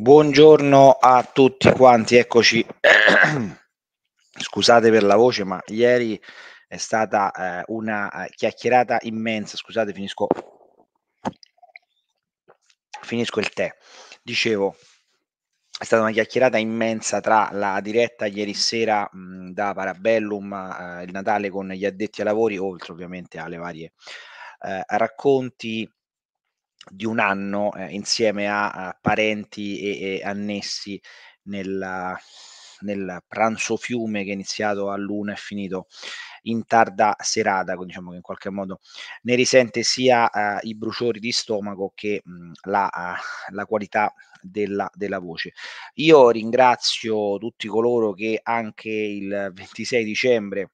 Buongiorno a tutti quanti, eccoci. Scusate per la voce, ma ieri è stata eh, una eh, chiacchierata immensa. Scusate, finisco finisco il tè. Dicevo, è stata una chiacchierata immensa tra la diretta ieri sera mh, mm, da Parabellum, eh, il Natale con gli addetti ai lavori, oltre ovviamente alle varie eh, racconti di un anno eh, insieme a, a, parenti e, e annessi nella, nel pranzo fiume che è iniziato a luna e finito in tarda serata, diciamo che in qualche modo ne risente sia uh, i bruciori di stomaco che mh, mm, la, uh, la, qualità della, della, voce. Io ringrazio tutti coloro che anche il 26 dicembre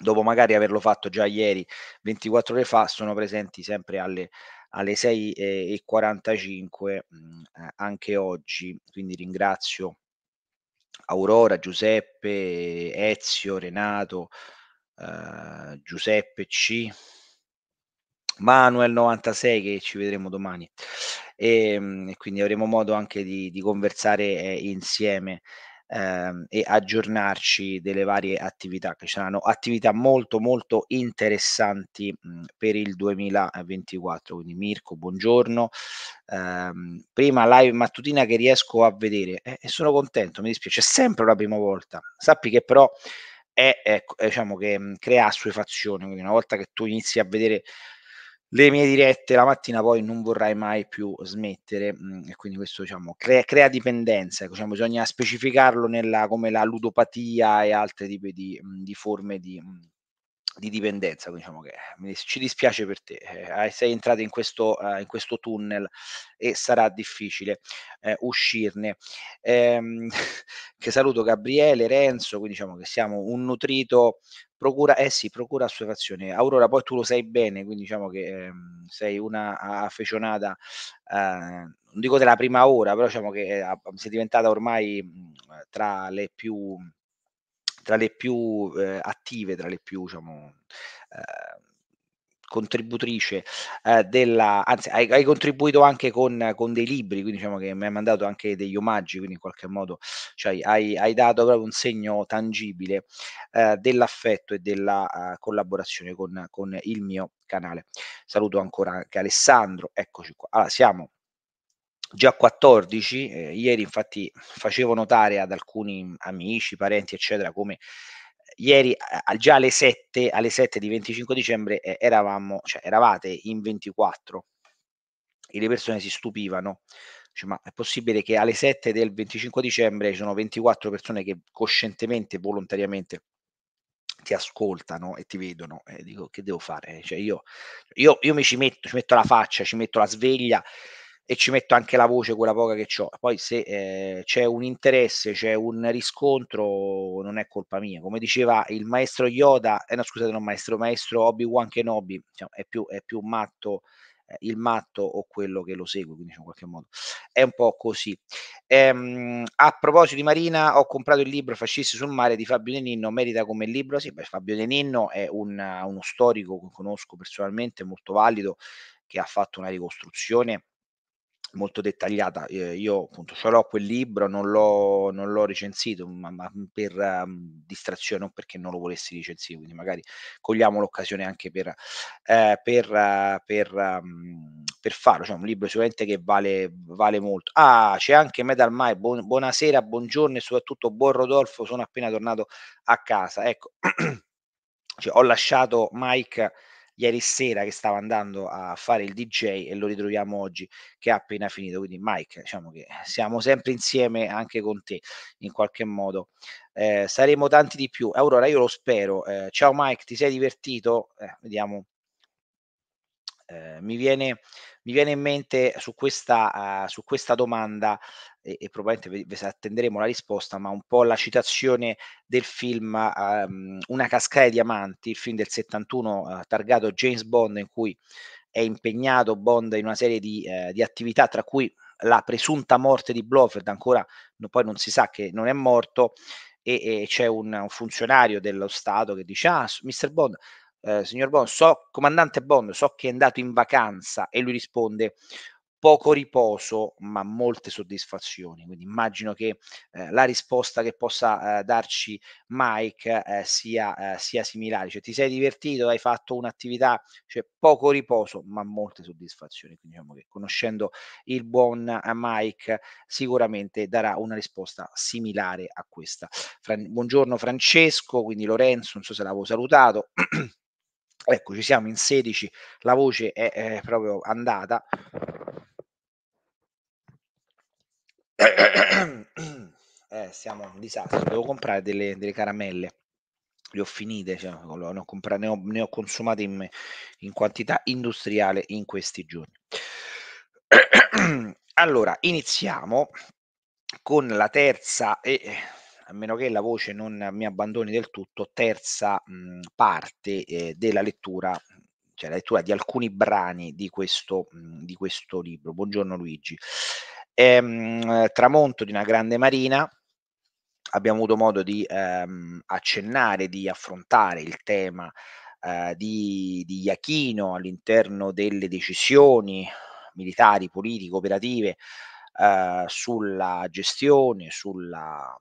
dopo magari averlo fatto già ieri, 24 ore fa, sono presenti sempre alle alle 6.45 mh, mhmm, anche oggi, quindi ringrazio Aurora, Giuseppe, Ezio, Renato, eh, Giuseppe C. Manuel 96 che ci vedremo domani e, ehm, e quindi avremo modo anche di, di conversare eh, insieme ehm, e aggiornarci delle varie attività che ci saranno attività molto molto interessanti mh, mhmm, per il 2024 quindi Mirko buongiorno ehm, prima live mattutina che riesco a vedere eh, e sono contento mi dispiace è sempre la prima volta sappi che però è, è ecco, diciamo che mh, mhmm, crea assuefazione quindi una volta che tu inizi a vedere le mie dirette la mattina poi non vorrai mai più smettere mm, e quindi questo diciamo, crea, crea dipendenza, ecco, diciamo, bisogna specificarlo nella, come la ludopatia e altri tipi di, mm, di forme di, mm, di dipendenza, diciamo che eh, ci dispiace per te, eh, sei entrato in questo, eh, in questo, tunnel e sarà difficile eh, uscirne. Ehm, che saluto Gabriele, Renzo, quindi diciamo che siamo un nutrito Procura, eh sì, procura assuefazione. Aurora, poi tu lo sai bene, quindi diciamo che ehm, sei una affezionata, eh, non dico della prima ora, però diciamo che eh, sei diventata ormai mh, mhmm, tra le più, tra le più eh, attive, tra le più, diciamo, eh, contributrice eh, della, anzi hai, hai contribuito anche con, con, dei libri, quindi diciamo che mi hai mandato anche degli omaggi, quindi in qualche modo cioè, hai, hai, dato proprio un segno tangibile eh, dell'affetto e della uh, collaborazione con, con il mio canale. Saluto ancora anche Alessandro, eccoci qua. Allora, siamo già 14, eh, ieri infatti facevo notare ad alcuni amici, parenti, eccetera, come ieri già alle 7, alle 7 di 25 dicembre eh, eravamo, cioè, eravate in 24 e le persone si stupivano. Cioè, ma è possibile che alle 7 del 25 dicembre ci sono 24 persone che coscientemente, volontariamente ti ascoltano e ti vedono e dico che devo fare? Cioè, io, io, io mi ci metto, ci metto la faccia, ci metto la sveglia, e ci metto anche la voce, quella poca che ho. Poi se eh, c'è un interesse, c'è un riscontro, non è colpa mia. Come diceva il maestro Yoda, eh, no scusate, non maestro, maestro Obi-Wan Kenobi, diciamo, è, più, è più matto eh, il matto o quello che lo segue, quindi in qualche modo è un po' così. Ehm, a proposito di Marina, ho comprato il libro Fascisti sul mare di Fabio De Ninno, merita come libro? Sì, beh, Fabio De Ninno è un, uno storico che conosco personalmente, molto valido, che ha fatto una ricostruzione molto dettagliata. Eh, io appunto ce l'ho quel libro, non l'ho, non l'ho recensito, ma, ma mm, per um, distrazione, non perché non lo volessi recensire, quindi magari cogliamo l'occasione anche per, eh, per, uh, per, um, per, farlo. Cioè, un libro sicuramente che vale, vale molto. Ah, c'è anche Metal Mai, buon, buonasera, buongiorno e soprattutto buon Rodolfo, sono appena tornato a casa. Ecco, cioè, ho lasciato Mike ieri sera che stava andando a fare il DJ e lo ritroviamo oggi che ha appena finito. Quindi Mike, diciamo che siamo sempre insieme anche con te in qualche modo. Eh, saremo tanti di più. Aurora, io lo spero. Eh, ciao Mike, ti sei divertito? Eh, vediamo. Eh, mi viene mi viene in mente su questa, uh, su questa domanda, e, e probabilmente vi, vi attenderemo la risposta, ma un po' la citazione del film um, Una cascata di diamanti, il film del 71 uh, eh, targato James Bond, in cui è impegnato Bond in una serie di, eh, di attività, tra cui la presunta morte di Blofeld, ancora no, poi non si sa che non è morto, e, e c'è un, un, funzionario dello Stato che dice, ah, Mr. Bond, Ehm, signor Bond, so, comandante Bond, so che è andato in vacanza e lui risponde poco riposo ma molte soddisfazioni quindi immagino che eh, la risposta che possa eh, darci Mike eh, sia, eh, sia, similare cioè ti sei divertito hai fatto un'attività cioè poco riposo ma molte soddisfazioni quindi diciamo che conoscendo il buon eh, Mike sicuramente darà una risposta similare a questa Fra- buongiorno Francesco quindi Lorenzo non so se l'avevo salutato Ecco, ci siamo in 16, la voce è, è proprio andata. Eh, siamo un disastro, devo comprare delle, delle caramelle le ho finite, cioè, ne, ho comprat- ne, ho, ne ho consumate in, in, quantità industriale in questi giorni. allora, iniziamo con la terza e a meno che la voce non mi abbandoni del tutto, terza mh, mhmm, parte eh, della lettura, cioè la lettura di alcuni brani di questo, mh, mhmm, di questo libro. Buongiorno Luigi. Ehm, tramonto di una grande marina, abbiamo avuto modo di ehm, accennare, di affrontare il tema eh, di, di Iachino all'interno delle decisioni militari, politiche, operative eh, sulla gestione, sulla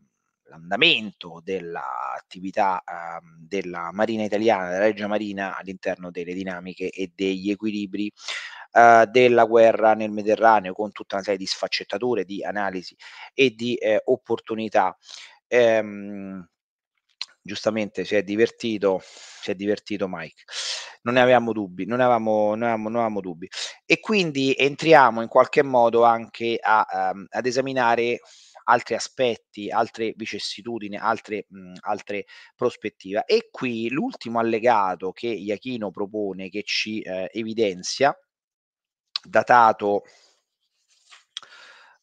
l'andamento dell'attività ehm, della Marina italiana, della Regia Marina all'interno delle dinamiche e degli equilibri eh, della guerra nel Mediterraneo con tutta una serie di sfaccettature, di analisi e di eh, opportunità. Ehm, giustamente si è divertito, si è divertito Mike. Non ne avevamo dubbi, non avevamo, non avevamo, non avevamo dubbi. E quindi entriamo in qualche modo anche a, um, ad esaminare altri aspetti, altre vicissitudini, altre, mh, mhmm, altre prospettive. E qui l'ultimo allegato che Iachino propone, che ci eh, evidenzia, datato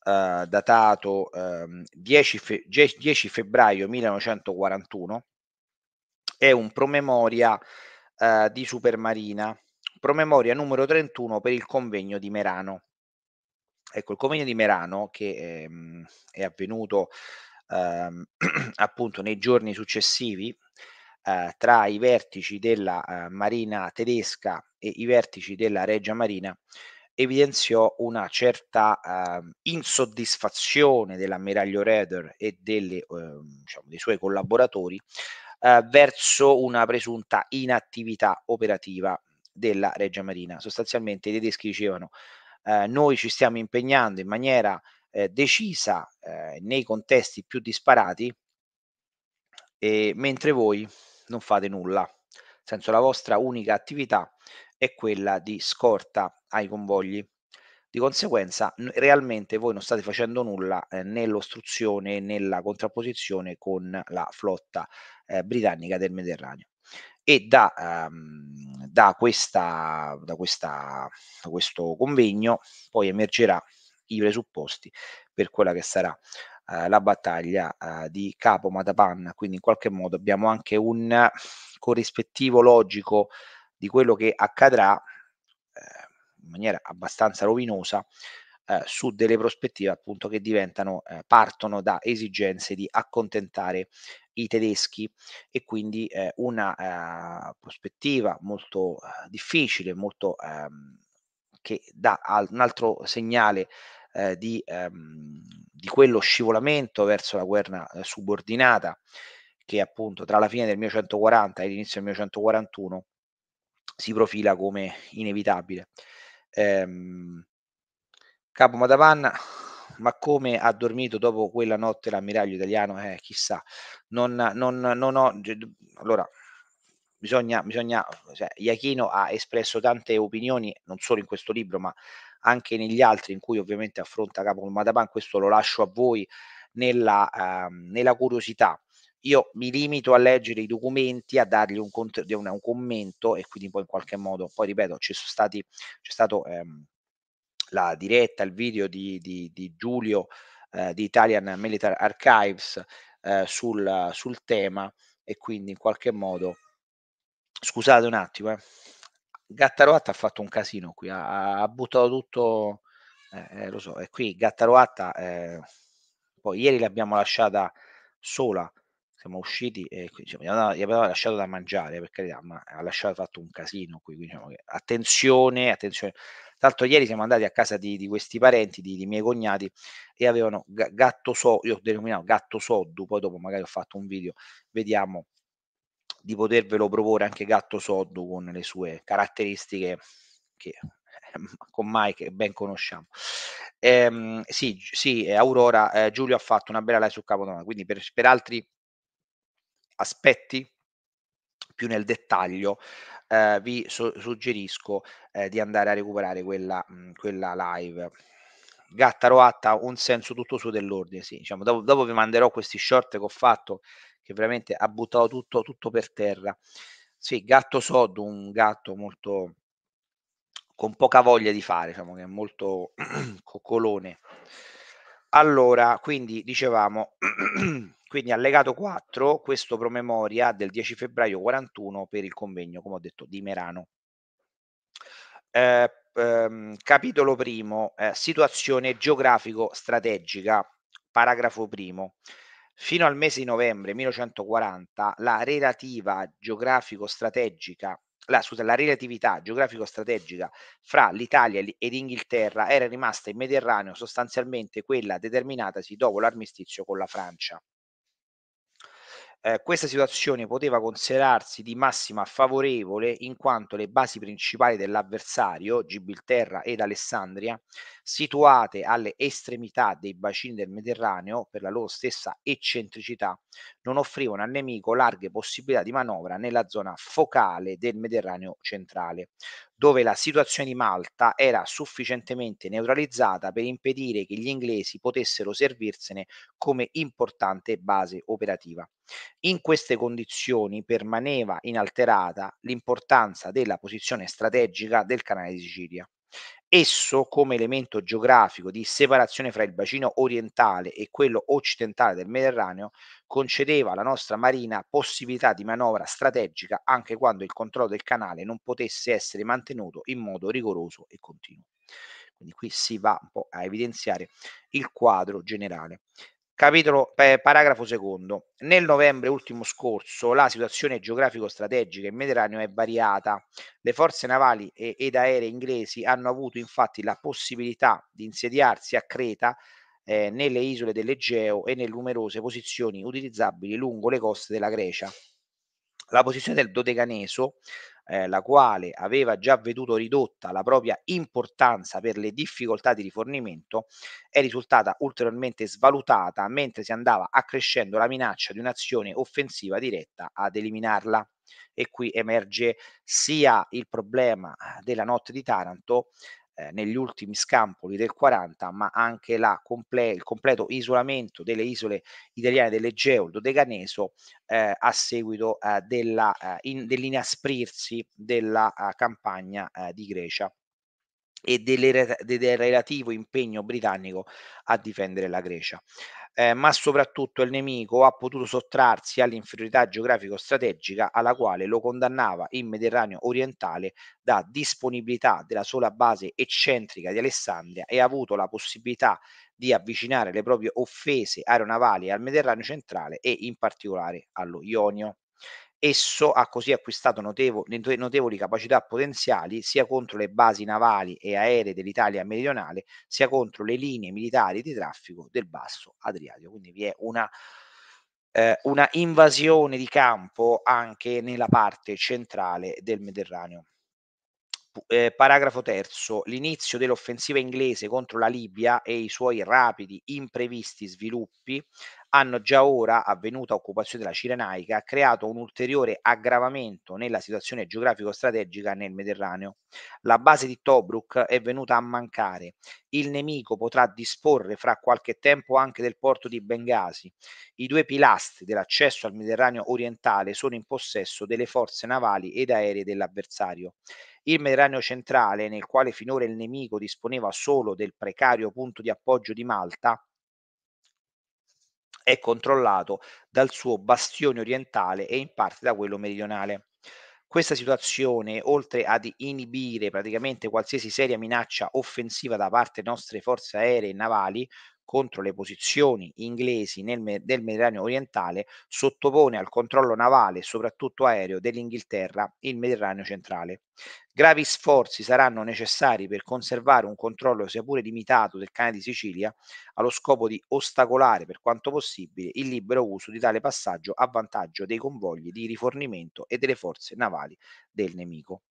Uh, datato uh, ehm, 10, fe- 10, febbraio 1941, è un promemoria uh, di Supermarina, promemoria numero 31 per il convegno di Merano. Ecco, il convegno di Merano che ehm, è avvenuto ehm, appunto nei giorni successivi eh, tra i vertici della eh, Marina tedesca e i vertici della Regia Marina evidenziò una certa eh, insoddisfazione dell'ammiraglio Reder e delle, ehm, diciamo, dei suoi collaboratori eh, verso una presunta inattività operativa della Regia Marina. Sostanzialmente i tedeschi dicevano eh, noi ci stiamo impegnando in maniera eh, decisa eh, nei contesti più disparati, e, mentre voi non fate nulla. Nel senso, la vostra unica attività è quella di scorta ai convogli. Di conseguenza, realmente voi non state facendo nulla eh, nell'ostruzione, nella contrapposizione con la flotta eh, britannica del Mediterraneo e da, ehm, da, questa, da, questa, da questo convegno poi emergerà i presupposti per quella che sarà eh, la battaglia eh, di Capo Matapan, quindi in qualche modo abbiamo anche un corrispettivo logico di quello che accadrà eh, in maniera abbastanza rovinosa eh, su delle prospettive appunto che diventano eh, partono da esigenze di accontentare i tedeschi e quindi eh, una eh, prospettiva molto eh, difficile, molto, ehm, che dà al, un altro segnale eh, di, ehm, di, quello scivolamento verso la guerra eh, subordinata che appunto tra la fine del 1940 e l'inizio del 1941 si profila come inevitabile. Ehm, Capo Madavanna ma come ha dormito dopo quella notte l'ammiraglio italiano, eh, chissà, non, non, non ho... Allora, bisogna, bisogna cioè, Iachino ha espresso tante opinioni, non solo in questo libro, ma anche negli altri, in cui ovviamente affronta Capo Madaban, questo lo lascio a voi nella, eh, nella curiosità io mi limito a leggere i documenti, a dargli un, cont- un, un, commento e quindi poi in qualche modo, poi ripeto, c'è, stati, c'è stato ehm, la diretta, il video di, di, di Giulio eh, di Italian Military Archives eh, sul, sul, tema e quindi in qualche modo, scusate un attimo, eh. Gattaroatta ha fatto un casino qui, ha, ha buttato tutto, eh, eh, lo so, e qui Gattaroatta, eh, poi ieri l'abbiamo lasciata sola, siamo usciti e diciamo, gli, aveva, lasciato da mangiare per carità, ma ha lasciato fatto un casino qui, quindi diciamo che attenzione, attenzione, tra l'altro ieri siamo andati a casa di, di questi parenti, di, di, miei cognati, e avevano g- gatto so, io ho denominato gatto soddu, poi dopo magari ho fatto un video, vediamo di potervelo proporre anche gatto soddu con le sue caratteristiche che eh, con Mike ben conosciamo. Ehm, sì, sì, eh, Aurora, eh, Giulio ha fatto una bella live su Capodanno, quindi per, per altri aspetti più nel dettaglio eh, vi so- suggerisco eh, di andare a recuperare quella, mh, mhmm, quella live. Gattaro Atta un senso tutto suo dell'ordine, sì. Diciamo, dopo, dopo, vi manderò questi short che ho fatto, che veramente ha buttato tutto, tutto per terra. Sì, Gatto Sod, un gatto molto con poca voglia di fare, diciamo che è molto coccolone. Allora, quindi dicevamo Quindi allegato 4, questo promemoria del 10 febbraio 41 per il convegno, come ho detto, di Merano. Eh, ehm, capitolo primo, eh, situazione geografico-strategica, paragrafo primo. Fino al mese di novembre 1940 la relativa geografico-strategica la, scusa, la relatività geografico-strategica fra l'Italia ed Inghilterra era rimasta in Mediterraneo sostanzialmente quella determinatasi dopo l'armistizio con la Francia eh, questa situazione poteva considerarsi di massima favorevole in quanto le basi principali dell'avversario, Gibilterra ed Alessandria, situate alle estremità dei bacini del Mediterraneo per la loro stessa eccentricità, non offrivano al nemico larghe possibilità di manovra nella zona focale del Mediterraneo centrale, dove la situazione di Malta era sufficientemente neutralizzata per impedire che gli inglesi potessero servirsene come importante base operativa. In queste condizioni permaneva inalterata l'importanza della posizione strategica del canale di Sicilia esso come elemento geografico di separazione fra il bacino orientale e quello occidentale del Mediterraneo concedeva alla nostra marina possibilità di manovra strategica anche quando il controllo del canale non potesse essere mantenuto in modo rigoroso e continuo. Quindi qui si va un po' a evidenziare il quadro generale. Capitolo, eh, paragrafo secondo. Nel novembre ultimo scorso la situazione geografico-strategica in Mediterraneo è variata. Le forze navali e, ed aeree inglesi hanno avuto infatti la possibilità di insediarsi a Creta eh, nelle isole dell'Egeo e nelle numerose posizioni utilizzabili lungo le coste della Grecia. La posizione del Dodecaneso eh, la quale aveva già veduto ridotta la propria importanza per le difficoltà di rifornimento, è risultata ulteriormente svalutata mentre si andava accrescendo la minaccia di un'azione offensiva diretta ad eliminarla. E qui emerge sia il problema della notte di Taranto, eh, negli ultimi scampoli del 40, ma anche comple- il completo isolamento delle isole italiane dell'Egeo, il Dodecaneso, eh, a seguito eh, della, eh, in- dell'inasprirsi della uh, campagna uh, di Grecia e delle, del relativo impegno britannico a difendere la Grecia. Eh, ma soprattutto il nemico ha potuto sottrarsi all'inferiorità geografico-strategica alla quale lo condannava il Mediterraneo orientale da disponibilità della sola base eccentrica di Alessandria e ha avuto la possibilità di avvicinare le proprie offese aeronavali al Mediterraneo centrale e in particolare allo Ionio. Esso ha così acquistato notevoli, notevoli capacità potenziali sia contro le basi navali e aeree dell'Italia meridionale, sia contro le linee militari di traffico del basso Adriatico. Quindi vi è una eh, una invasione di campo anche nella parte centrale del Mediterraneo. Eh, paragrafo terzo, l'inizio dell'offensiva inglese contro la Libia e i suoi rapidi, imprevisti sviluppi hanno già ora, avvenuta occupazione della Cirenaica, creato un ulteriore aggravamento nella situazione geografico-strategica nel Mediterraneo. La base di Tobruk è venuta a mancare. Il nemico potrà disporre fra qualche tempo anche del porto di Bengasi. I due pilastri dell'accesso al Mediterraneo orientale sono in possesso delle forze navali ed aeree dell'avversario. Il Mediterraneo centrale, nel quale finora il nemico disponeva solo del precario punto di appoggio di Malta, è controllato dal suo bastione orientale e in parte da quello meridionale. Questa situazione, oltre ad inibire praticamente qualsiasi seria minaccia offensiva da parte delle nostre forze aeree e navali, contro le posizioni inglesi nel, del Mediterraneo orientale sottopone al controllo navale e soprattutto aereo dell'Inghilterra il Mediterraneo centrale. Gravi sforzi saranno necessari per conservare un controllo sia pure limitato del cane di Sicilia allo scopo di ostacolare per quanto possibile il libero uso di tale passaggio a vantaggio dei convogli di rifornimento e delle forze navali del nemico.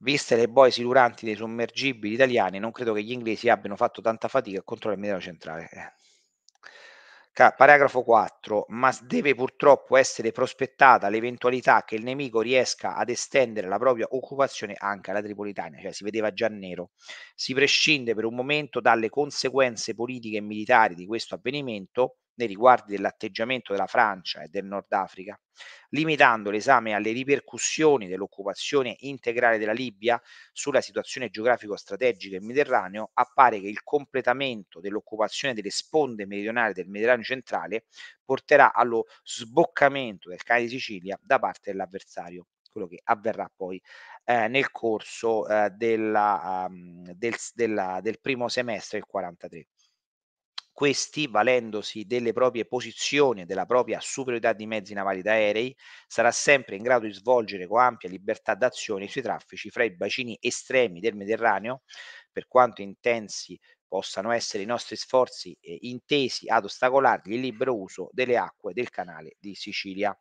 viste le boe siluranti dei sommergibili italiani, non credo che gli inglesi abbiano fatto tanta fatica a controllare il Mediterraneo centrale. Eh. Paragrafo 4. Ma deve purtroppo essere prospettata l'eventualità che il nemico riesca ad estendere la propria occupazione anche alla Tripolitania, cioè si vedeva già nero. Si prescinde per un momento dalle conseguenze politiche e militari di questo avvenimento nei riguardi dell'atteggiamento della Francia e del Nord Africa, limitando l'esame alle ripercussioni dell'occupazione integrale della Libia sulla situazione geografico-strategica del Mediterraneo, appare che il completamento dell'occupazione delle sponde meridionali del Mediterraneo centrale porterà allo sboccamento del Cane di Sicilia da parte dell'avversario quello che avverrà poi eh, nel corso eh, della, um, del, della, del primo semestre del 1943. Questi, valendosi delle proprie posizioni e della propria superiorità di mezzi navali ed aerei, sarà sempre in grado di svolgere con ampia libertà d'azione i suoi traffici fra i bacini estremi del Mediterraneo, per quanto intensi possano essere i nostri sforzi eh, intesi ad ostacolargli il libero uso delle acque del canale di Sicilia.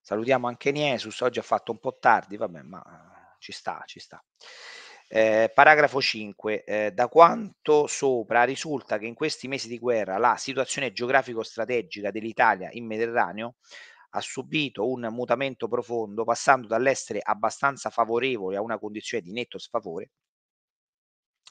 Salutiamo anche Niesus, oggi ha fatto un po' tardi, vabbè, ma ci sta, ci sta. Eh, paragrafo 5. Eh, da quanto sopra risulta che in questi mesi di guerra la situazione geografico-strategica dell'Italia in Mediterraneo ha subito un mutamento profondo, passando dall'essere abbastanza favorevole a una condizione di netto sfavore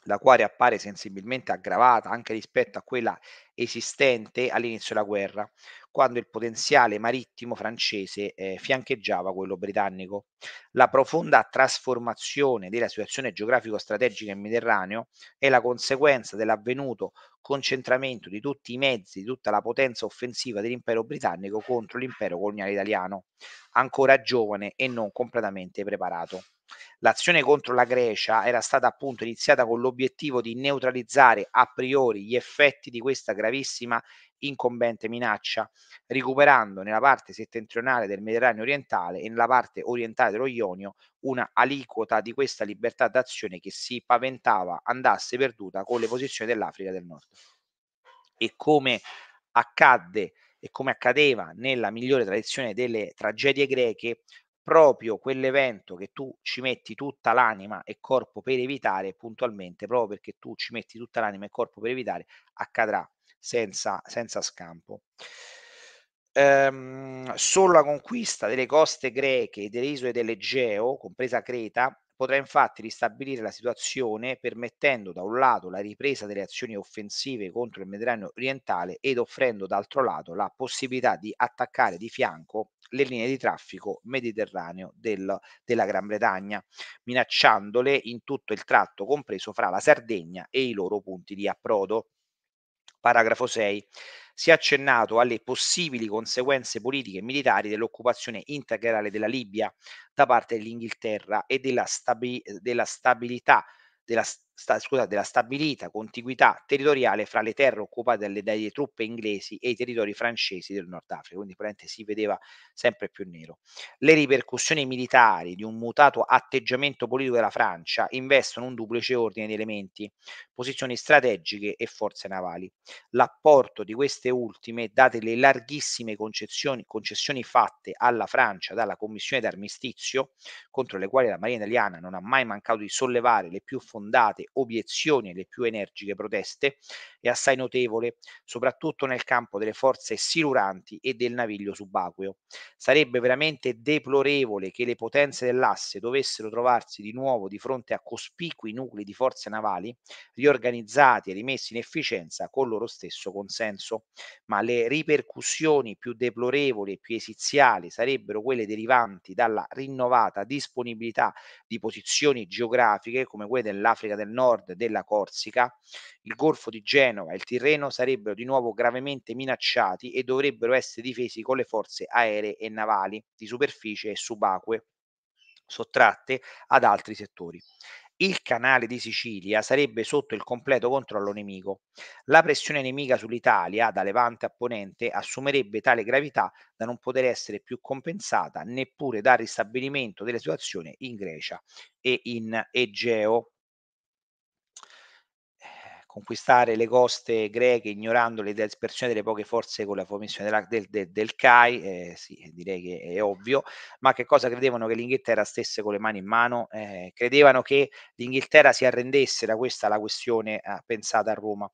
la quale appare sensibilmente aggravata anche rispetto a quella esistente all'inizio della guerra, quando il potenziale marittimo francese eh, fiancheggiava quello britannico. La profonda trasformazione della situazione geografico-strategica in Mediterraneo è la conseguenza dell'avvenuto concentramento di tutti i mezzi, di tutta la potenza offensiva dell'impero britannico contro l'impero coloniale italiano, ancora giovane e non completamente preparato. L'azione contro la Grecia era stata appunto iniziata con l'obiettivo di neutralizzare a priori gli effetti di questa gravissima incombente minaccia, recuperando nella parte settentrionale del Mediterraneo orientale e nella parte orientale dello Ionio una aliquota di questa libertà d'azione che si paventava andasse perduta con le posizioni dell'Africa del Nord. E come accadde e come accadeva nella migliore tradizione delle tragedie greche, proprio quell'evento che tu ci metti tutta l'anima e corpo per evitare, puntualmente, proprio perché tu ci metti tutta l'anima e corpo per evitare, accadrà senza, senza scampo. Ehm, solo la conquista delle coste greche e delle isole dell'Egeo, compresa Creta, potrà infatti ristabilire la situazione permettendo da un lato la ripresa delle azioni offensive contro il Mediterraneo orientale ed offrendo d'altro lato la possibilità di attaccare di fianco le linee di traffico mediterraneo del, della Gran Bretagna, minacciandole in tutto il tratto compreso fra la Sardegna e i loro punti di approdo. Paragrafo 6 si è accennato alle possibili conseguenze politiche e militari dell'occupazione integrale della Libia da parte dell'Inghilterra e della, stabi- della stabilità della st- sta, scusa, della stabilita contiguità territoriale fra le terre occupate dalle, dalle truppe inglesi e i territori francesi del Nord Africa, quindi si vedeva sempre più nero. Le ripercussioni militari di un mutato atteggiamento politico della Francia investono un duplice ordine di elementi, posizioni strategiche e forze navali. L'apporto di queste ultime, date le larghissime concessioni, concessioni fatte alla Francia dalla Commissione d'armistizio, contro le quali la Marina italiana non ha mai mancato di sollevare le più fondate obiezioni e le più energiche proteste è assai notevole, soprattutto nel campo delle forze siluranti e del naviglio subacqueo. Sarebbe veramente deplorevole che le potenze dell'asse dovessero trovarsi di nuovo di fronte a cospicui nuclei di forze navali riorganizzati e rimessi in efficienza col loro stesso consenso, ma le ripercussioni più deplorevoli e più esiziali sarebbero quelle derivanti dalla rinnovata disponibilità di posizioni geografiche come quelle dell'Africa del nord della Corsica, il Golfo di Genova e il Tirreno sarebbero di nuovo gravemente minacciati e dovrebbero essere difesi con le forze aeree e navali di superficie e subacquee sottratte ad altri settori il canale di Sicilia sarebbe sotto il completo controllo nemico. La pressione nemica sull'Italia, da levante a ponente, assumerebbe tale gravità da non poter essere più compensata neppure dal ristabilimento della situazione in Grecia e in Egeo conquistare le coste greche ignorando le dispersioni delle poche forze con la formazione della, del, del, del, CAI, eh, sì, eh, direi che è ovvio, ma che cosa credevano che l'Inghilterra stesse con le mani in mano? Eh, credevano che l'Inghilterra si arrendesse, da questa la questione eh, pensata a Roma.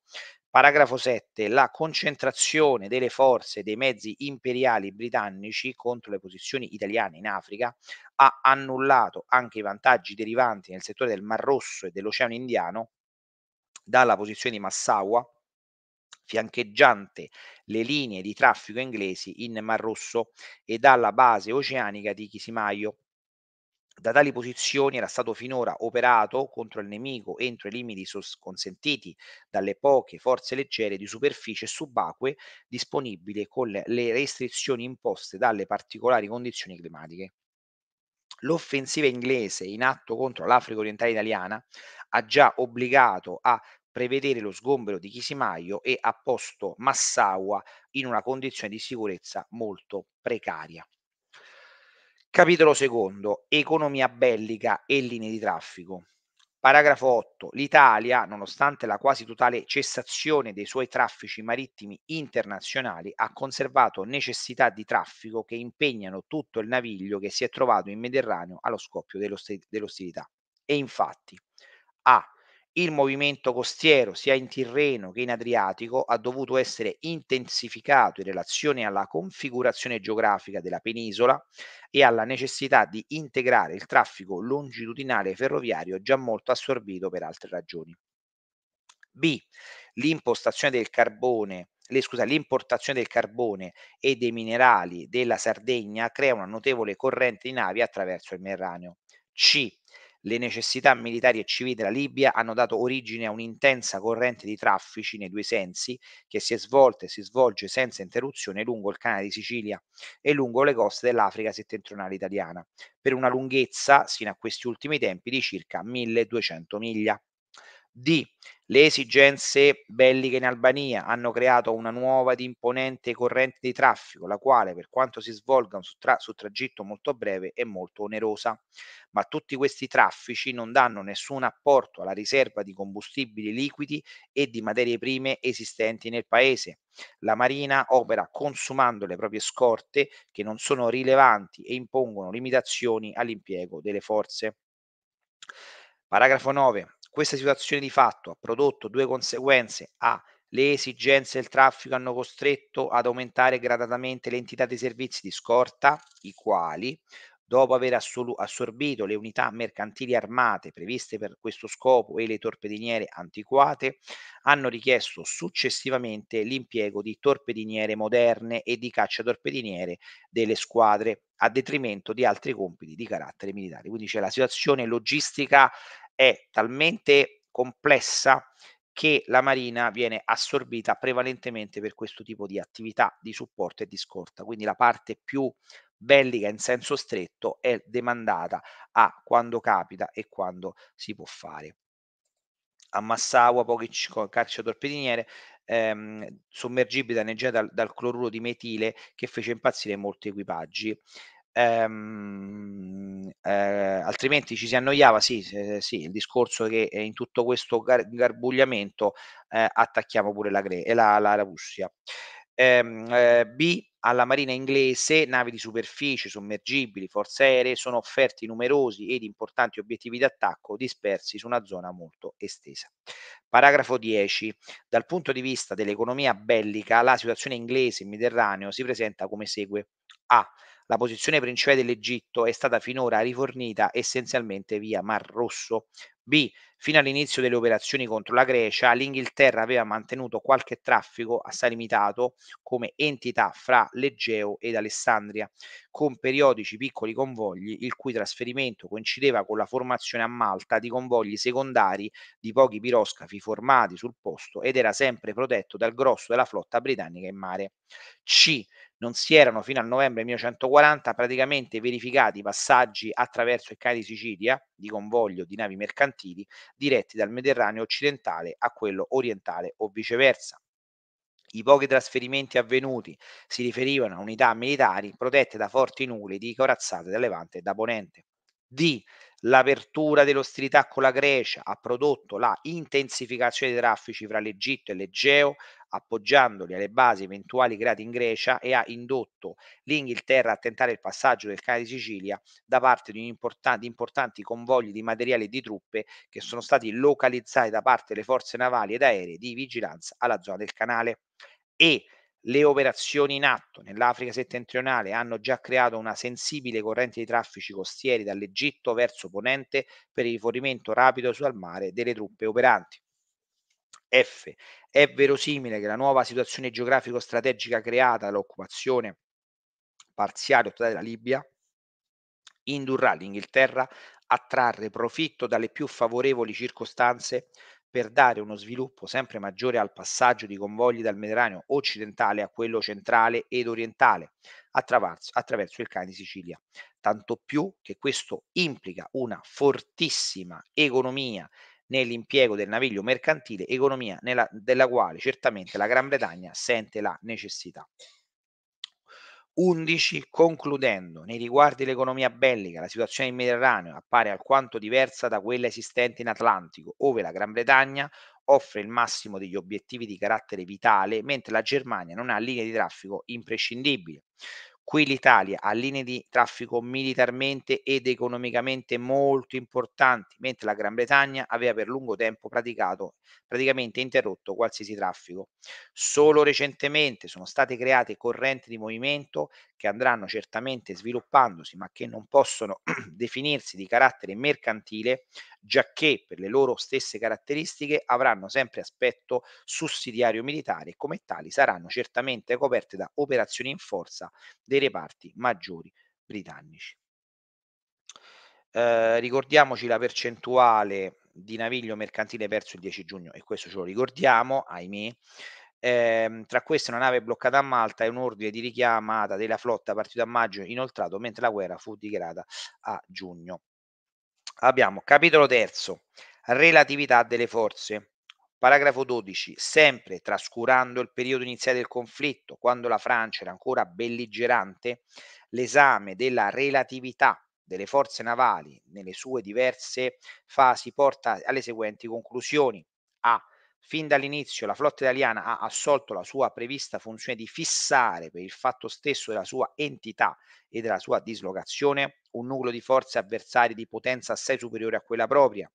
Paragrafo 7. La concentrazione delle forze dei mezzi imperiali britannici contro le posizioni italiane in Africa ha annullato anche i vantaggi derivanti nel settore del Mar Rosso e dell'Oceano Indiano dalla posizione di Massawa, fiancheggiante le linee di traffico inglesi in Mar Rosso e dalla base oceanica di Chisimaio. Da tali posizioni era stato finora operato contro il nemico entro i limiti consentiti dalle poche forze leggere di superficie subacquee disponibili con le restrizioni imposte dalle particolari condizioni climatiche. L'offensiva inglese in atto contro l'Africa orientale italiana ha già obbligato a prevedere lo sgombero di Chisimaio e ha posto Massaua in una condizione di sicurezza molto precaria. Capitolo secondo, economia bellica e linee di traffico. Paragrafo 8. L'Italia, nonostante la quasi totale cessazione dei suoi traffici marittimi internazionali, ha conservato necessità di traffico che impegnano tutto il naviglio che si è trovato in Mediterraneo allo scoppio dell'ostilità. E infatti, a il movimento costiero sia in Tirreno che in Adriatico ha dovuto essere intensificato in relazione alla configurazione geografica della penisola e alla necessità di integrare il traffico longitudinale ferroviario già molto assorbito per altre ragioni. B. L'impostazione del carbone le, scusa, l'importazione del carbone e dei minerali della Sardegna crea una notevole corrente di navi attraverso il Merraneo. C le necessità militari e civili della Libia hanno dato origine a un'intensa corrente di traffici nei due sensi che si è svolta e si svolge senza interruzione lungo il canale di Sicilia e lungo le coste dell'Africa settentrionale italiana, per una lunghezza, sino a questi ultimi tempi, di circa 1200 miglia. D. Le esigenze belliche in Albania hanno creato una nuova ed imponente corrente di traffico, la quale, per quanto si svolga su, tra- su tragitto molto breve, è molto onerosa. Ma tutti questi traffici non danno nessun apporto alla riserva di combustibili liquidi e di materie prime esistenti nel paese. La Marina opera consumando le proprie scorte che non sono rilevanti e impongono limitazioni all'impiego delle forze. Paragrafo 9. Questa situazione di fatto ha prodotto due conseguenze. A. Le esigenze del traffico hanno costretto ad aumentare gradatamente l'entità dei servizi di scorta, i quali, dopo aver assol- assorbito le unità mercantili armate previste per questo scopo e le torpediniere antiquate, hanno richiesto successivamente l'impiego di torpediniere moderne e di cacciatorpediniere delle squadre a detrimento di altri compiti di carattere militare. Quindi c'è la situazione logistica è talmente complessa che la marina viene assorbita prevalentemente per questo tipo di attività di supporto e di scorta. Quindi la parte più bellica in senso stretto è demandata a quando capita e quando si può fare. A Massaua, pochi cacciatorpediniere, ehm, sommergibili danneggiati dal, dal cloruro di metile che fece impazzire molti equipaggi. Ehm, eh, altrimenti ci si annoiava, sì, sì, sì, il discorso che in tutto questo gar- garbugliamento eh, attacchiamo pure la, Gre- la, la, la Russia. Ehm, eh, B alla marina inglese navi di superficie, sommergibili, forze aeree sono offerti numerosi ed importanti obiettivi d'attacco dispersi su una zona molto estesa. Paragrafo 10. Dal punto di vista dell'economia bellica, la situazione inglese in Mediterraneo si presenta come segue. A la posizione principale dell'Egitto è stata finora rifornita essenzialmente via Mar Rosso. B. Fino all'inizio delle operazioni contro la Grecia, l'Inghilterra aveva mantenuto qualche traffico assai limitato come entità fra l'Egeo ed Alessandria, con periodici piccoli convogli il cui trasferimento coincideva con la formazione a Malta di convogli secondari di pochi piroscafi formati sul posto ed era sempre protetto dal grosso della flotta britannica in mare. C non si erano fino al novembre 1940 praticamente verificati passaggi attraverso il Cai di Sicilia di convoglio di navi mercantili diretti dal Mediterraneo occidentale a quello orientale o viceversa. I pochi trasferimenti avvenuti si riferivano a unità militari protette da forti nuvole di corazzate da Levante e da Ponente. D. L'apertura dell'ostilità con la Grecia ha prodotto la intensificazione dei traffici fra l'Egitto e l'Egeo, appoggiandoli alle basi eventuali create in Grecia e ha indotto l'Inghilterra a tentare il passaggio del Canale di Sicilia da parte di, importan- di importanti convogli di materiale e di truppe che sono stati localizzati da parte delle forze navali ed aeree di vigilanza alla zona del canale. E le operazioni in atto nell'Africa settentrionale hanno già creato una sensibile corrente di traffici costieri dall'Egitto verso Ponente per il rifornimento rapido sul mare delle truppe operanti. F. È verosimile che la nuova situazione geografico-strategica creata dall'occupazione parziale totale della Libia indurrà l'Inghilterra a trarre profitto dalle più favorevoli circostanze per dare uno sviluppo sempre maggiore al passaggio di convogli dal Mediterraneo occidentale a quello centrale ed orientale attraverso, attraverso il Cane di Sicilia. Tanto più che questo implica una fortissima economia nell'impiego del naviglio mercantile, economia nella, della quale certamente la Gran Bretagna sente la necessità. 11. Concludendo, nei riguardi dell'economia bellica, la situazione in Mediterraneo appare alquanto diversa da quella esistente in Atlantico, ove la Gran Bretagna offre il massimo degli obiettivi di carattere vitale, mentre la Germania non ha linee di traffico imprescindibili qui l'Italia ha linee di traffico militarmente ed economicamente molto importanti, mentre la Gran Bretagna aveva per lungo tempo praticato praticamente interrotto qualsiasi traffico. Solo recentemente sono state create correnti di movimento che andranno certamente sviluppandosi ma che non possono definirsi di carattere mercantile, giacché per le loro stesse caratteristiche avranno sempre aspetto sussidiario militare e come tali saranno certamente coperte da operazioni in forza dei reparti maggiori britannici. Eh, ricordiamoci la percentuale di naviglio mercantile perso il 10 giugno e questo ce lo ricordiamo, ahimè, Ehm, tra queste una nave bloccata a Malta e un ordine di richiamata della flotta partito a maggio inoltrato mentre la guerra fu dichiarata a giugno. Abbiamo capitolo terzo, relatività delle forze. Paragrafo 12. Sempre trascurando il periodo iniziale del conflitto, quando la Francia era ancora belligerante, l'esame della relatività delle forze navali nelle sue diverse fasi porta alle seguenti conclusioni. A Fin dall'inizio la flotta italiana ha assolto la sua prevista funzione di fissare per il fatto stesso della sua entità e della sua dislocazione un nucleo di forze avversarie di potenza assai superiore a quella propria.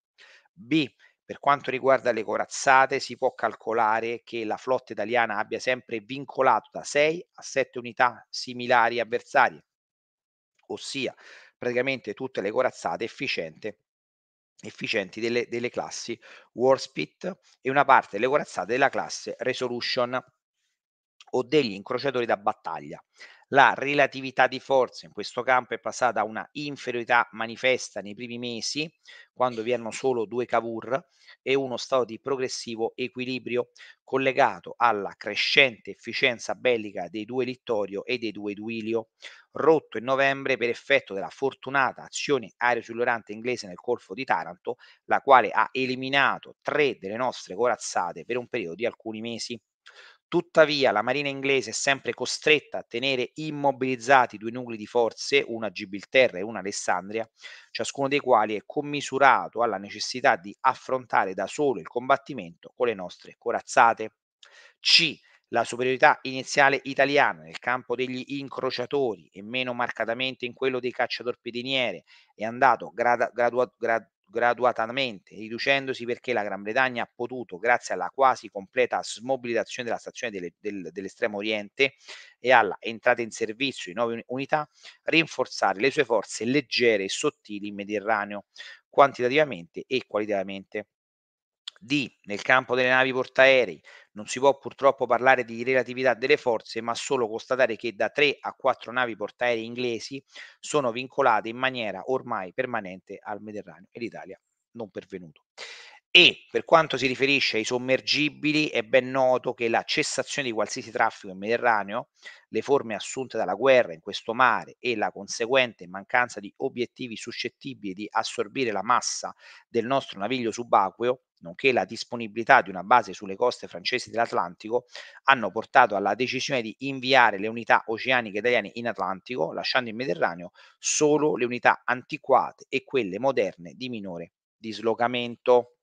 B. Per quanto riguarda le corazzate, si può calcolare che la flotta italiana abbia sempre vincolato da 6 a 7 unità similari avversarie, ossia praticamente tutte le corazzate efficiente efficienti delle, delle classi Warspit e una parte delle corazzate della classe Resolution o degli incrociatori da battaglia, la relatività di forze in questo campo è passata a una inferiorità manifesta nei primi mesi, quando vi erano solo due Cavour, e uno stato di progressivo equilibrio collegato alla crescente efficienza bellica dei due Littorio e dei due Duilio, rotto in novembre per effetto della fortunata azione aerosullorante inglese nel Golfo di Taranto, la quale ha eliminato tre delle nostre corazzate per un periodo di alcuni mesi. Tuttavia la Marina inglese è sempre costretta a tenere immobilizzati due nuclei di forze, una Gibilterra e una Alessandria, ciascuno dei quali è commisurato alla necessità di affrontare da solo il combattimento con le nostre corazzate. C. La superiorità iniziale italiana nel campo degli incrociatori e meno marcatamente in quello dei cacciatorpediniere è andato grada, gradua, graduatamente, riducendosi perché la Gran Bretagna ha potuto, grazie alla quasi completa smobilitazione della stazione delle, del, dell'estremo oriente e alla entrata in servizio di nuove unità, rinforzare le sue forze leggere e sottili in Mediterraneo, quantitativamente e qualitativamente. D. Nel campo delle navi portaerei, non si può purtroppo parlare di relatività delle forze, ma solo constatare che da tre a quattro navi portaerei inglesi sono vincolate in maniera ormai permanente al Mediterraneo e l'Italia non pervenuto. E per quanto si riferisce ai sommergibili, è ben noto che la cessazione di qualsiasi traffico in Mediterraneo, le forme assunte dalla guerra in questo mare e la conseguente mancanza di obiettivi suscettibili di assorbire la massa del nostro naviglio subacqueo, nonché la disponibilità di una base sulle coste francesi dell'Atlantico, hanno portato alla decisione di inviare le unità oceaniche italiane in Atlantico, lasciando in Mediterraneo solo le unità antiquate e quelle moderne di minore dislocamento.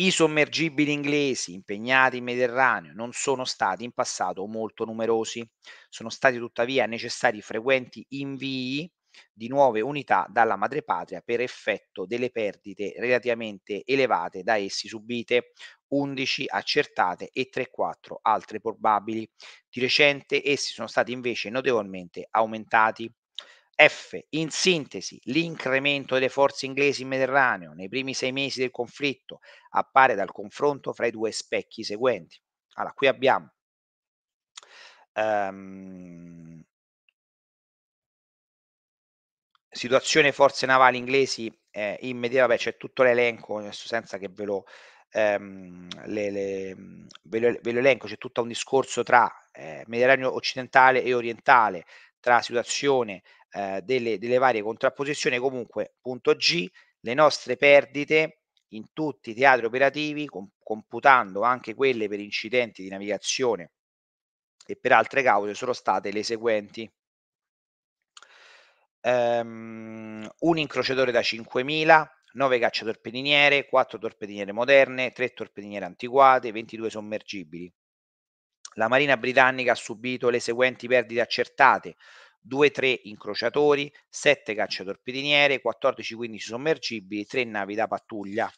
I sommergibili inglesi impegnati in Mediterraneo non sono stati in passato molto numerosi, sono stati tuttavia necessari frequenti invii di nuove unità dalla madrepatria per effetto delle perdite relativamente elevate da essi subite, 11 accertate e 3-4 altre probabili. Di recente essi sono stati invece notevolmente aumentati. F. In sintesi, l'incremento delle forze inglesi in Mediterraneo nei primi sei mesi del conflitto appare dal confronto fra i due specchi seguenti. Allora, qui abbiamo um, situazione forze navali inglesi eh, in Mediterraneo, c'è tutto l'elenco, adesso senza che ve lo, ehm, le, le, ve lo, ve lo elenco, c'è tutto un discorso tra eh, Mediterraneo occidentale e orientale, tra situazione eh, delle, delle varie contrapposizioni, comunque, punto G, le nostre perdite in tutti i teatri operativi, com- computando anche quelle per incidenti di navigazione e per altre cause, sono state le seguenti. Um, un incrociatore da 5.000, 9 cacciatorpediniere, 4 torpediniere moderne, 3 torpediniere antiquate, 22 sommergibili. La Marina britannica ha subito le seguenti perdite accertate, 2-3 incrociatori, 7 cacciatorpediniere, 14-15 sommergibili, 3 navi da pattuglia.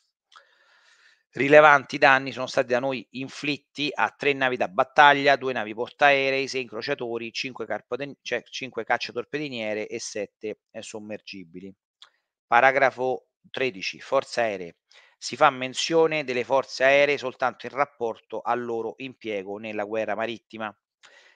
Rilevanti danni sono stati da noi inflitti a 3 navi da battaglia, 2 navi portaerei, 6 incrociatori, 5, carpoden- cioè 5 cacciatorpediniere e 7 eh, sommergibili. Paragrafo 13. Forze aeree. Si fa menzione delle forze aeree soltanto in rapporto al loro impiego nella guerra marittima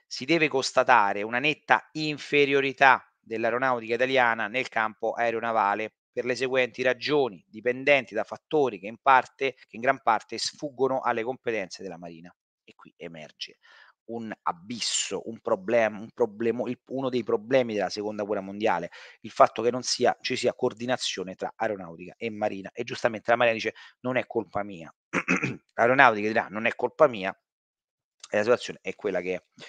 si deve constatare una netta inferiorità dell'aeronautica italiana nel campo aeronavale per le seguenti ragioni, dipendenti da fattori che in, parte, che in gran parte sfuggono alle competenze della Marina. E qui emerge un abisso, un problema, un problemo, uno dei problemi della seconda guerra mondiale, il fatto che non sia, ci sia coordinazione tra aeronautica e marina. E giustamente la marina dice non è colpa mia, l'aeronautica dirà non è colpa mia, e la situazione è quella che uh,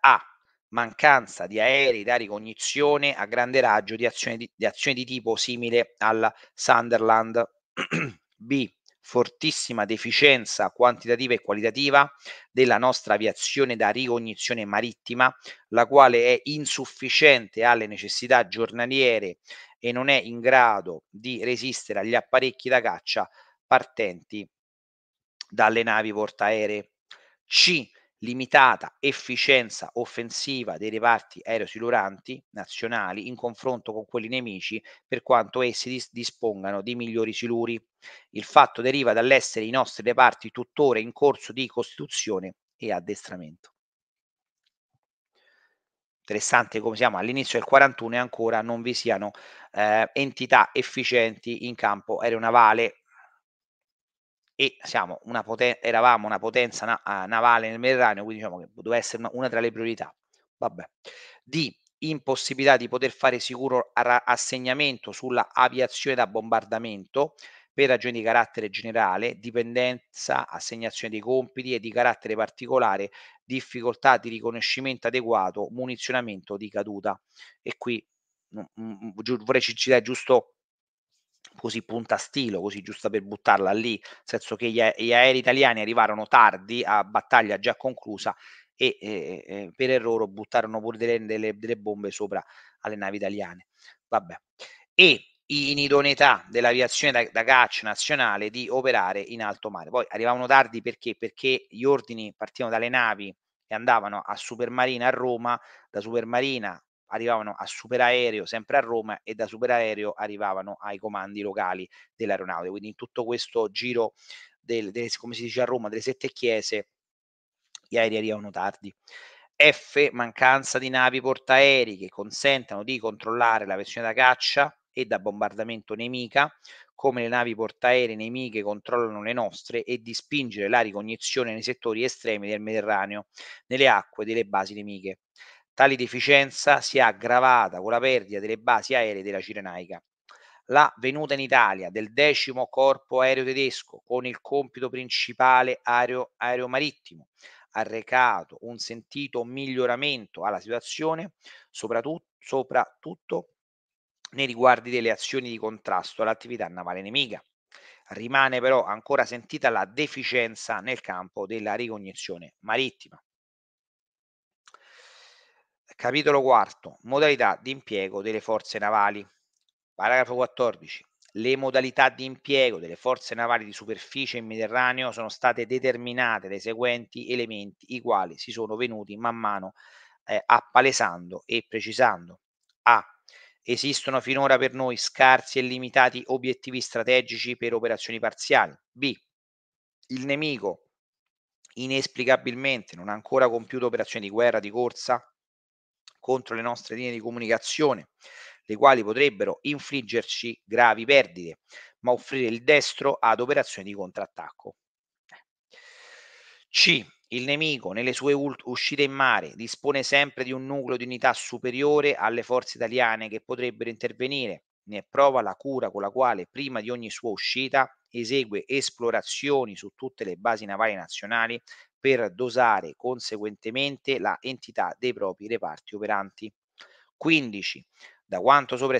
ha mancanza di aerei da ricognizione a grande raggio di azioni di, di, azioni di tipo simile alla Sunderland. B. Fortissima deficienza quantitativa e qualitativa della nostra aviazione da ricognizione marittima, la quale è insufficiente alle necessità giornaliere e non è in grado di resistere agli apparecchi da caccia partenti dalle navi portaeree. C. Limitata efficienza offensiva dei reparti aerosiluranti nazionali in confronto con quelli nemici per quanto essi dis- dispongano di migliori siluri. Il fatto deriva dall'essere i nostri reparti tuttora in corso di costituzione e addestramento interessante come siamo all'inizio del 41 e ancora non vi siano eh, entità efficienti in campo aeronavale e siamo una poten- eravamo una potenza na- ah, navale nel Mediterraneo, quindi diciamo che doveva essere una, una tra le priorità. Vabbè. Di Impossibilità di poter fare sicuro ra- assegnamento sulla aviazione da bombardamento per ragioni di carattere generale, dipendenza, assegnazione dei compiti e di carattere particolare, difficoltà di riconoscimento adeguato, munizionamento di caduta. E qui mh, mh, mm, mm, vorrei citare giusto così punta stilo, così giusta per buttarla lì, nel senso che gli, a- gli aerei italiani arrivarono tardi a battaglia già conclusa e eh, eh, per errore buttarono pure delle, delle, delle, bombe sopra alle navi italiane. Vabbè. E in idoneità dell'aviazione da, da caccia nazionale di operare in alto mare. Poi arrivavano tardi perché? Perché gli ordini partivano dalle navi e andavano a Supermarina a Roma, da Supermarina arrivavano a superaereo sempre a Roma e da superaereo arrivavano ai comandi locali dell'aeronautica. Quindi in tutto questo giro, del, delle, come si dice a Roma, delle sette chiese, gli aerei arrivano tardi. F. Mancanza di navi portaerei che consentano di controllare la versione da caccia e da bombardamento nemica, come le navi portaerei nemiche controllano le nostre, e di spingere la ricognizione nei settori estremi del Mediterraneo, nelle acque delle basi nemiche. Tale deficienza si è aggravata con la perdita delle basi aeree della Cirenaica. La venuta in Italia del decimo corpo aereo tedesco con il compito principale aereo, aeromarittimo ha recato un sentito miglioramento alla situazione, soprattutto, soprattutto nei riguardi delle azioni di contrasto all'attività navale nemica. Rimane però ancora sentita la deficienza nel campo della ricognizione marittima. Capitolo quarto. Modalità di impiego delle forze navali. Paragrafo 14. Le modalità di impiego delle forze navali di superficie in Mediterraneo sono state determinate dai seguenti elementi, i quali si sono venuti man mano eh, appalesando e precisando. A. Esistono finora per noi scarsi e limitati obiettivi strategici per operazioni parziali. B. Il nemico inesplicabilmente non ha ancora compiuto operazioni di guerra di corsa contro le nostre linee di comunicazione, le quali potrebbero infliggerci gravi perdite, ma offrire il destro ad operazioni di contrattacco. C. Il nemico nelle sue uscite in mare dispone sempre di un nucleo di unità superiore alle forze italiane che potrebbero intervenire. Ne è prova la cura con la quale, prima di ogni sua uscita, esegue esplorazioni su tutte le basi navali nazionali per dosare conseguentemente la entità dei propri reparti operanti. 15. Da quanto sopra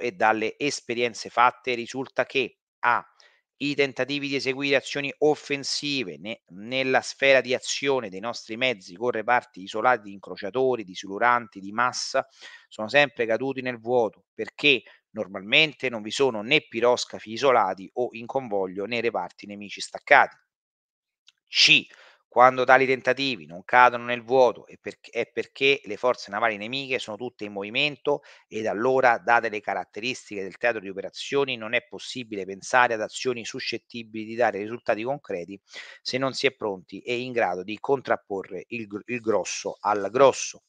e dalle esperienze fatte risulta che a. I tentativi di eseguire azioni offensive ne, nella sfera di azione dei nostri mezzi con reparti isolati di incrociatori, di siluranti, di massa sono sempre caduti nel vuoto perché normalmente non vi sono né piroscafi isolati o in convoglio né reparti nemici staccati. C quando tali tentativi non cadono nel vuoto è perché, è perché, le forze navali nemiche sono tutte in movimento ed allora, date le caratteristiche del teatro di operazioni, non è possibile pensare ad azioni suscettibili di dare risultati concreti se non si è pronti e in grado di contrapporre il, il grosso al grosso.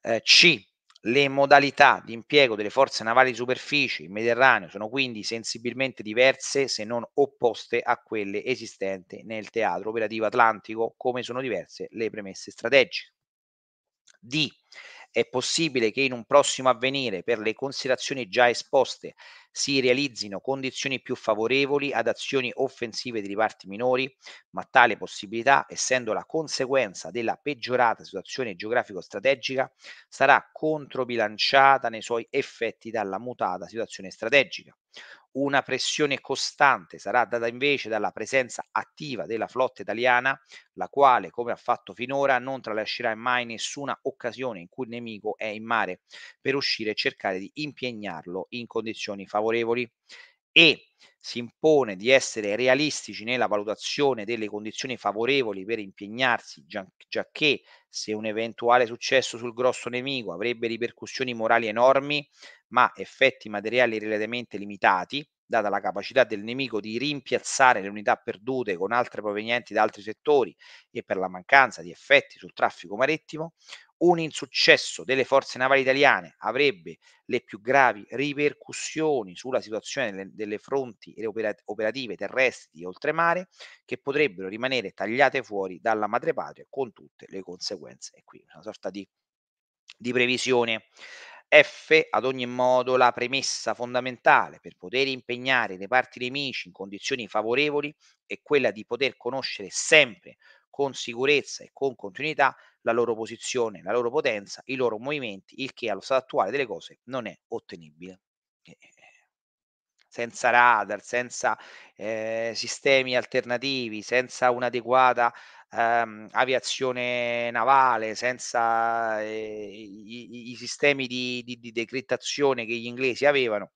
Eh, C. Le modalità di impiego delle forze navali di superficie in Mediterraneo sono quindi sensibilmente diverse, se non opposte, a quelle esistenti nel teatro operativo atlantico, come sono diverse le premesse strategiche. D. È possibile che in un prossimo avvenire, per le considerazioni già esposte, si realizzino condizioni più favorevoli ad azioni offensive di riparti minori, ma tale possibilità, essendo la conseguenza della peggiorata situazione geografico-strategica, sarà controbilanciata nei suoi effetti dalla mutata situazione strategica una pressione costante sarà data invece dalla presenza attiva della flotta italiana, la quale, come ha fatto finora, non tralascerà mai nessuna occasione in cui il nemico è in mare per uscire e cercare di impegnarlo in condizioni favorevoli e si impone di essere realistici nella valutazione delle condizioni favorevoli per impegnarsi, già, già che se un eventuale successo sul grosso nemico avrebbe ripercussioni morali enormi, ma effetti materiali relativamente limitati, data la capacità del nemico di rimpiazzare le unità perdute con altre provenienti da altri settori e per la mancanza di effetti sul traffico marittimo, un insuccesso delle forze navali italiane avrebbe le più gravi ripercussioni sulla situazione delle, delle fronti operative terrestri e oltremare che potrebbero rimanere tagliate fuori dalla madrepatria con tutte le conseguenze. E qui una sorta di, di previsione. F, ad ogni modo, la premessa fondamentale per poter impegnare le parti nemici in condizioni favorevoli è quella di poter conoscere sempre con sicurezza e con continuità la loro posizione, la loro potenza, i loro movimenti, il che allo stato attuale delle cose non è ottenibile. Eh, eh, senza radar, senza eh, sistemi alternativi, senza un'adeguata ehm, aviazione navale, senza eh, i, i, sistemi di, di, di decrittazione che gli inglesi avevano,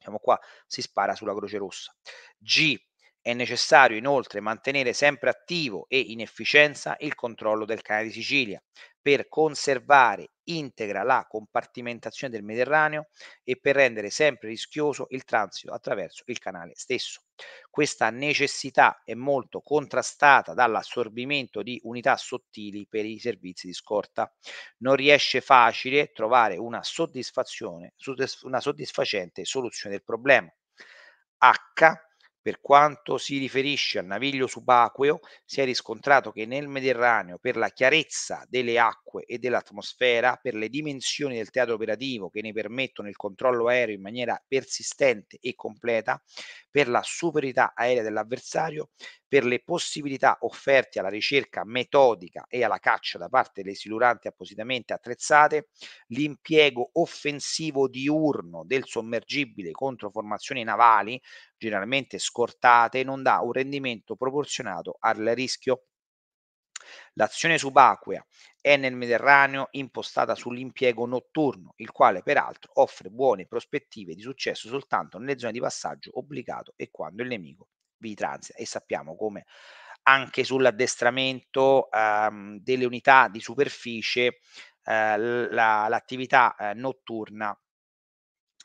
siamo qua, si spara sulla Croce Rossa. G, è necessario inoltre mantenere sempre attivo e in efficienza il controllo del canale di Sicilia per conservare integra la compartimentazione del Mediterraneo e per rendere sempre rischioso il transito attraverso il canale stesso. Questa necessità è molto contrastata dall'assorbimento di unità sottili per i servizi di scorta. Non riesce facile trovare una, soddisfazione, una soddisfacente soluzione del problema. H per quanto si riferisce al naviglio subacqueo, si è riscontrato che nel Mediterraneo, per la chiarezza delle acque e dell'atmosfera, per le dimensioni del teatro operativo che ne permettono il controllo aereo in maniera persistente e completa, per la superiorità aerea dell'avversario, per le possibilità offerte alla ricerca metodica e alla caccia da parte delle siluranti appositamente attrezzate, l'impiego offensivo diurno del sommergibile contro formazioni navali generalmente scortate, non dà un rendimento proporzionato al rischio. L'azione subacquea è nel Mediterraneo impostata sull'impiego notturno, il quale peraltro offre buone prospettive di successo soltanto nelle zone di passaggio obbligato e quando il nemico vi transita. E sappiamo come anche sull'addestramento ehm, delle unità di superficie eh, la, l'attività eh, notturna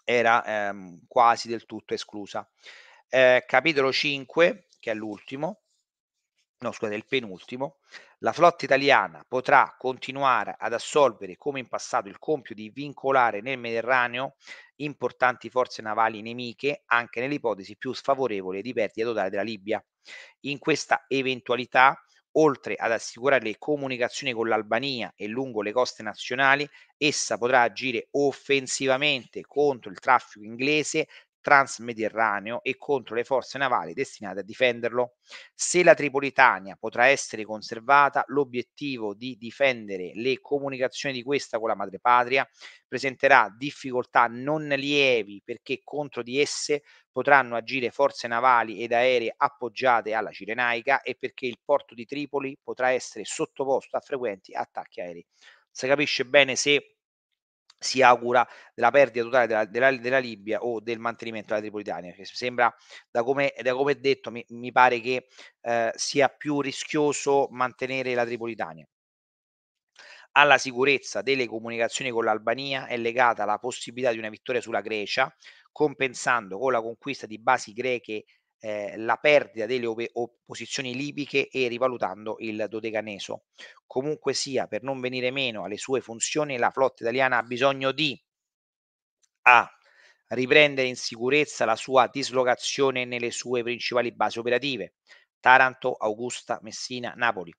era ehm, quasi del tutto esclusa eh, capitolo 5, che è l'ultimo, no scusate, il penultimo, la flotta italiana potrà continuare ad assolvere come in passato il compito di vincolare nel Mediterraneo importanti forze navali nemiche anche nell'ipotesi più sfavorevole di perdita totale della Libia. In questa eventualità, oltre ad assicurare le comunicazioni con l'Albania e lungo le coste nazionali, essa potrà agire offensivamente contro il traffico inglese transmediterraneo e contro le forze navali destinate a difenderlo. Se la Tripolitania potrà essere conservata, l'obiettivo di difendere le comunicazioni di questa con la madrepatria presenterà difficoltà non lievi perché contro di esse potranno agire forze navali ed aeree appoggiate alla Cirenaica e perché il porto di Tripoli potrà essere sottoposto a frequenti attacchi aerei. Si capisce bene se si augura della perdita totale della, della, della, Libia o del mantenimento della Tripolitania. Che sembra, da come, da come detto, mi, mi pare che eh, sia più rischioso mantenere la Tripolitania. Alla sicurezza delle comunicazioni con l'Albania è legata la possibilità di una vittoria sulla Grecia, compensando con la conquista di basi greche eh, la perdita delle op- opposizioni libiche e rivalutando il dodecaneso. Comunque sia, per non venire meno alle sue funzioni, la flotta italiana ha bisogno di a riprendere in sicurezza la sua dislocazione nelle sue principali basi operative, Taranto, Augusta, Messina, Napoli,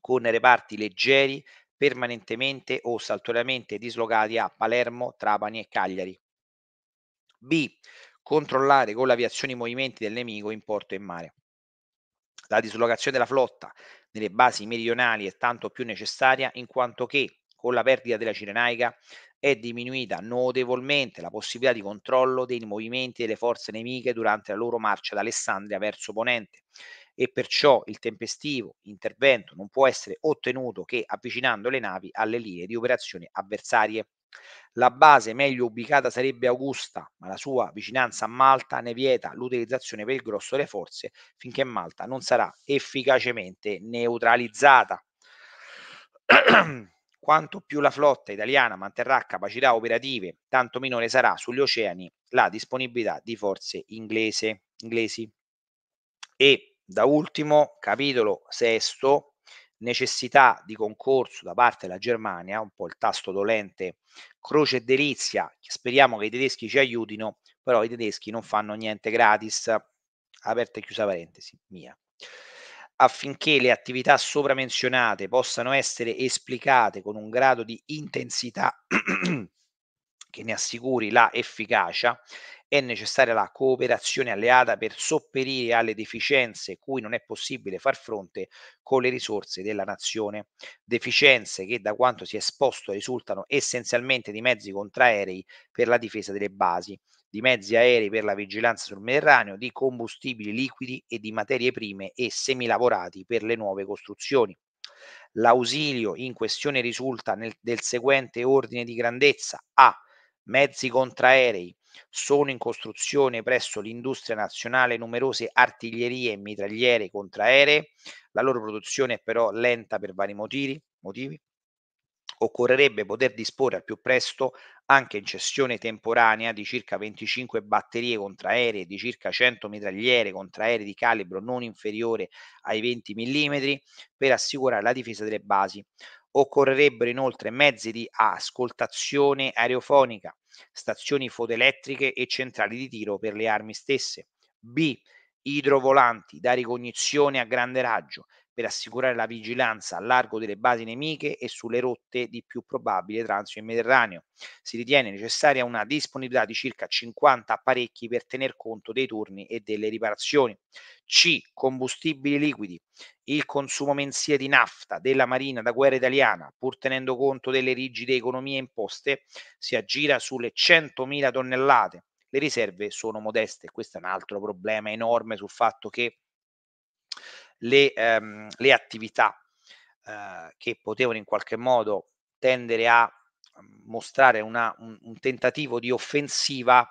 con reparti leggeri permanentemente o saltuariamente dislocati a Palermo, Trapani e Cagliari. B controllare con l'aviazione i movimenti del nemico in porto e in mare. La dislocazione della flotta nelle basi meridionali è tanto più necessaria in quanto che con la perdita della Cirenaica è diminuita notevolmente la possibilità di controllo dei movimenti delle forze nemiche durante la loro marcia da Alessandria verso Ponente e perciò il tempestivo intervento non può essere ottenuto che avvicinando le navi alle linee di operazione avversarie. La base meglio ubicata sarebbe Augusta, ma la sua vicinanza a Malta ne vieta l'utilizzazione per il grosso delle forze finché Malta non sarà efficacemente neutralizzata. Quanto più la flotta italiana manterrà capacità operative, tanto minore sarà sugli oceani la disponibilità di forze inglese, inglesi. E da ultimo, capitolo sesto, necessità di concorso da parte della Germania, un po' il tasto dolente croce e delizia, speriamo che i tedeschi ci aiutino, però i tedeschi non fanno niente gratis, aperta e chiusa parentesi, mia. Affinché le attività sopramenzionate possano essere esplicate con un grado di intensità che ne assicuri la efficacia, è necessaria la cooperazione alleata per sopperire alle deficienze cui non è possibile far fronte con le risorse della nazione, deficienze che da quanto si è esposto risultano essenzialmente di mezzi contraerei per la difesa delle basi, di mezzi aerei per la vigilanza sul Mediterraneo, di combustibili liquidi e di materie prime e semilavorati per le nuove costruzioni. L'ausilio in questione risulta nel, del seguente ordine di grandezza A mezzi contraerei Sono in costruzione presso l'industria nazionale numerose artiglierie e mitragliere contraeree La loro produzione è però lenta per vari motivi. motivi. Occorrerebbe poter disporre al più presto, anche in cessione temporanea, di circa 25 batterie contraeree e di circa 100 mitragliere contraeree di calibro non inferiore ai 20 mm per assicurare la difesa delle basi Occorrerebbero inoltre mezzi di ascoltazione aerofonica, stazioni fotoelettriche e centrali di tiro per le armi stesse. B. Idrovolanti da ricognizione a grande raggio per assicurare la vigilanza a largo delle basi nemiche e sulle rotte di più probabile transito in Mediterraneo. Si ritiene necessaria una disponibilità di circa 50 apparecchi per tener conto dei turni e delle riparazioni. C. Combustibili liquidi. Il consumo mensile di nafta della Marina da guerra italiana, pur tenendo conto delle rigide economie imposte, si aggira sulle 100.000 tonnellate. Le riserve sono modeste, questo è un altro problema enorme sul fatto che le, ehm, le attività eh, che potevano in qualche modo tendere a mm, mostrare una, un, un, tentativo di offensiva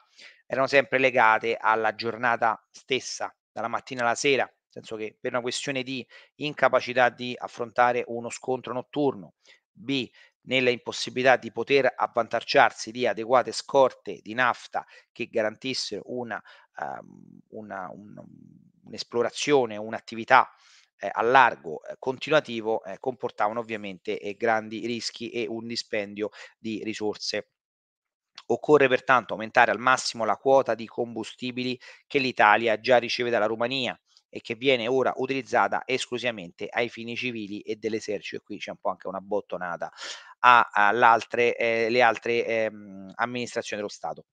erano sempre legate alla giornata stessa, dalla mattina alla sera, nel senso che per una questione di incapacità di affrontare uno scontro notturno, B, nella impossibilità di poter avvantaggiarsi di adeguate scorte di nafta che garantissero una, um, una, un, un'esplorazione, un'attività eh, a largo eh, continuativo eh, comportavano ovviamente eh, grandi rischi e un dispendio di risorse. Occorre pertanto aumentare al massimo la quota di combustibili che l'Italia già riceve dalla Romania e che viene ora utilizzata esclusivamente ai fini civili e dell'esercito. E qui c'è un po' anche una bottonata alle eh, altre ehm, amministrazioni dello Stato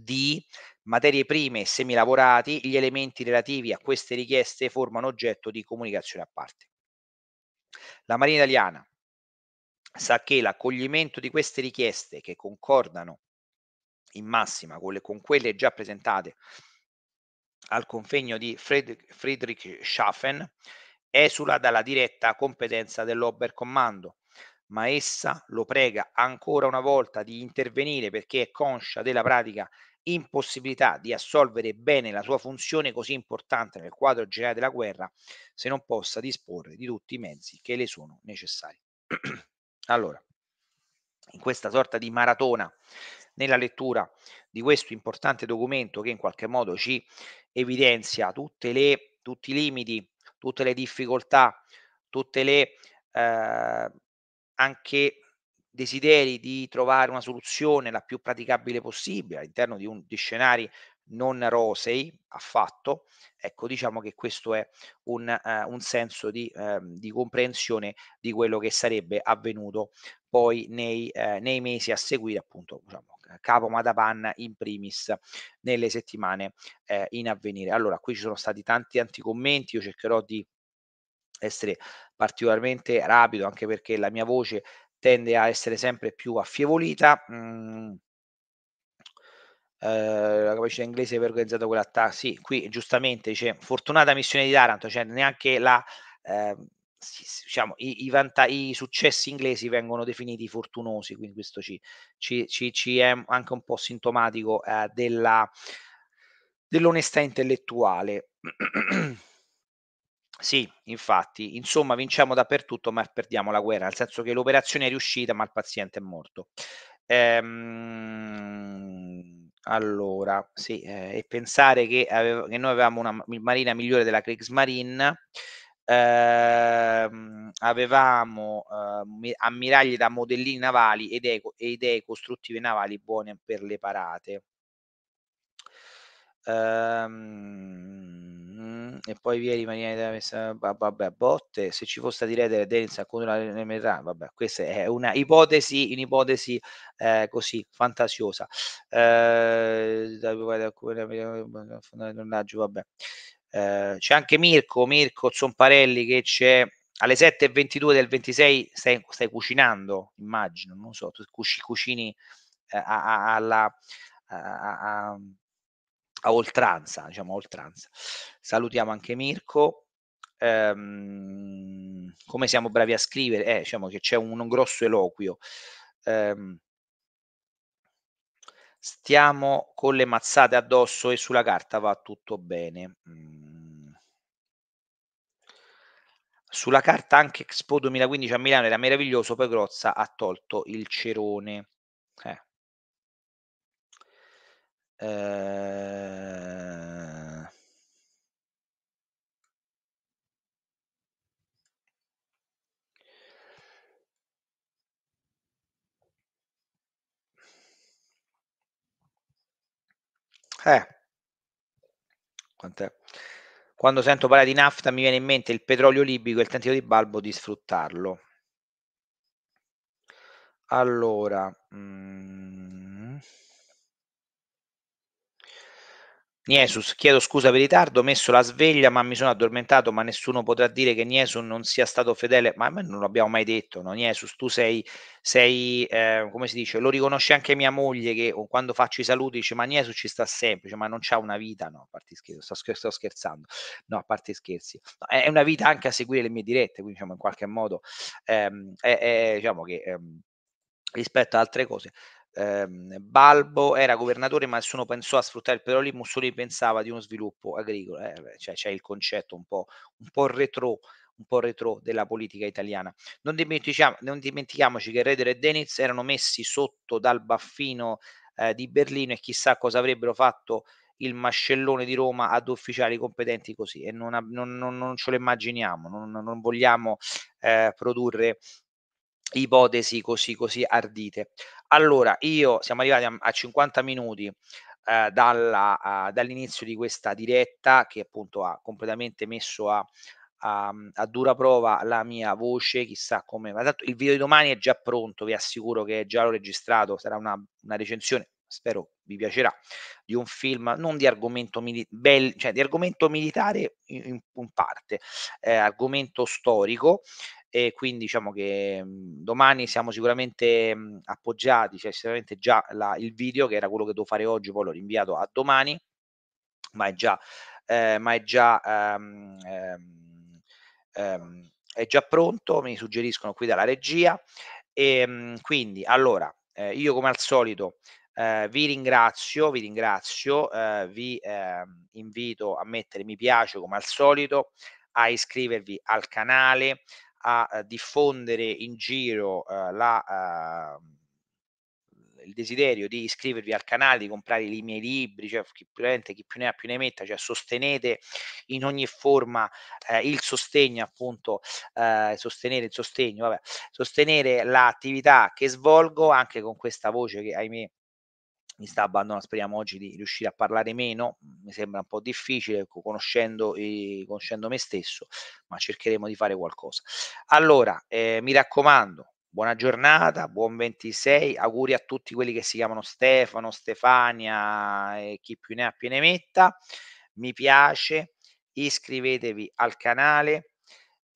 di materie prime e semilavorati, gli elementi relativi a queste richieste formano oggetto di comunicazione a parte. La Marina italiana sa che l'accoglimento di queste richieste che concordano in massima con, le, con quelle già presentate al convegno di Fried, Friedrich Schaffen esula dalla diretta competenza dell'Oberkommando, ma essa lo prega ancora una volta di intervenire perché è conscia della pratica impossibilità di assolvere bene la sua funzione così importante nel quadro generale della guerra se non possa disporre di tutti i mezzi che le sono necessari. allora, in questa sorta di maratona nella lettura di questo importante documento che in qualche modo ci evidenzia le, tutti i limiti, tutte le difficoltà, tutte le eh, anche desideri di trovare una soluzione la più praticabile possibile all'interno di, un, di scenari non rosei affatto, ecco diciamo che questo è un, uh, un senso di, uh, di, comprensione di quello che sarebbe avvenuto poi nei, uh, nei mesi a seguire appunto diciamo, eh, capo Madapan in primis nelle settimane in avvenire. Allora qui ci sono stati tanti tanti commenti, io cercherò di essere particolarmente rapido anche perché la mia voce tende a essere sempre più affievolita. Mm. Eh, la capacità inglese per organizzare quell'attacco, sì, qui giustamente dice fortunata missione di Taranto, cioè neanche la, eh, diciamo, i, i, vanta- i, successi inglesi vengono definiti fortunosi, quindi questo ci, ci, ci, ci è anche un po' sintomatico eh, della, dell'onestà intellettuale. Sì, infatti, insomma, vinciamo dappertutto, ma perdiamo la guerra, nel senso che l'operazione è riuscita, ma il paziente è morto. Ehm, allora, sì, eh, e pensare che, avevo, che, noi avevamo una marina migliore della Kriegsmarine, ehm, avevamo eh, ammiragli da modellini navali ed idee, idee costruttive navali buone per le parate. Ehm, Mhmm, e poi via rimanere da messa, vabbè, a botte, se ci fosse di redere e Dennis contro la metà, vabbè, questa è una ipotesi, un'ipotesi eh, così fantasiosa. Eh, vabbè. Eh, c'è anche Mirko, Mirko Zomparelli che c'è alle 7.22 del 26 stai, stai cucinando, immagino, non so, tu cuci, cucini eh, alla... a, a, a oltranza, diciamo a oltranza. Salutiamo anche Mirko. Ehm, come siamo bravi a scrivere, eh, diciamo che c'è un, un grosso eloquio. Ehm, stiamo con le mazzate addosso e sulla carta va tutto bene. Mm. Sulla carta anche Expo 2015 a Milano era meraviglioso, poi Grozza ha tolto il cerone. Eh. Eh... eh. Quant'è? Quando sento parlare di nafta mi viene in mente il petrolio libico e il tentativo di Balbo di sfruttarlo. Allora, mh... Mm, Niesus, chiedo scusa per il ritardo, ho messo la sveglia ma mi sono addormentato, ma nessuno potrà dire che Niesus non sia stato fedele, ma non l'abbiamo mai detto, no? Niesus, tu sei, sei eh, come si dice, lo riconosce anche mia moglie che oh, quando faccio i saluti dice ma Niesus ci sta sempre, cioè, ma non c'ha una vita, no, a parte scherzo, sto, scher- sto scherzando, no, a parte scherzi, no, è una vita anche a seguire le mie dirette, quindi diciamo in qualche modo ehm, è, è, diciamo che... Ehm, rispetto ad altre cose ehm, Balbo era governatore ma nessuno pensò a sfruttare il petrolio, Mussolini pensava di uno sviluppo agricolo, eh, cioè c'è il concetto un po', un po' retro un po' retro della politica italiana. Non dimentichiamo, non dimentichiamoci che Reder e Deniz erano messi sotto dal baffino eh, di Berlino e chissà cosa avrebbero fatto il mascellone di Roma ad ufficiali competenti così e non, non, non, non ce lo immaginiamo, non, vogliamo eh, produrre ipotesi così, così ardite. Allora, io siamo arrivati a, a 50 minuti eh, dalla, uh, dall'inizio di questa diretta che appunto ha completamente messo a, a, a, dura prova la mia voce, chissà come. Ma tanto il video di domani è già pronto, vi assicuro che è già l'ho registrato, sarà una, una recensione, spero vi piacerà, di un film non di argomento, mili- bel, cioè di argomento militare in, in parte, eh, argomento storico e quindi diciamo che mhmm, domani siamo sicuramente mh, mhmm, appoggiati, cioè sicuramente già la, il video che era quello che devo fare oggi, poi l'ho rinviato a domani, ma è già, eh, ma è già ehm, ehm, ehm, è già pronto, mi suggeriscono qui dalla regia. E, ehm, quindi, allora, eh, io come al solito eh, vi ringrazio, vi ringrazio, eh, vi ehm, invito a mettere mi piace come al solito, a iscrivervi al canale, a ehm, diffondere in giro ehm, la ehm, il desiderio di iscrivervi al canale, di comprare i miei libri, cioè chi, chi più ne ha più ne metta, cioè sostenete in ogni forma eh, il sostegno, appunto, eh, sostenere il sostegno, vabbè, sostenere l'attività che svolgo anche con questa voce che ahimè mi sta abbandonando, speriamo oggi di riuscire a parlare meno, mhmm, mi sembra un po' difficile conoscendo, eh, conoscendo me stesso, ma cercheremo di fare qualcosa. Allora, eh, mi raccomando, buona giornata, buon 26, auguri a tutti quelli che si chiamano Stefano, Stefania e chi più ne ha più ne metta, mi piace, iscrivetevi al canale,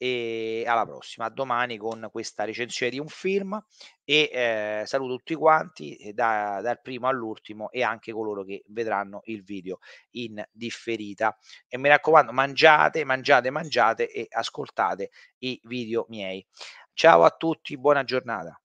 e alla prossima, domani con questa recensione di un film e eh, saluto tutti quanti eh, da, dal primo all'ultimo e anche coloro che vedranno il video in differita e mi raccomando mangiate, mangiate, mangiate e ascoltate i video miei. Ciao a tutti, buona giornata.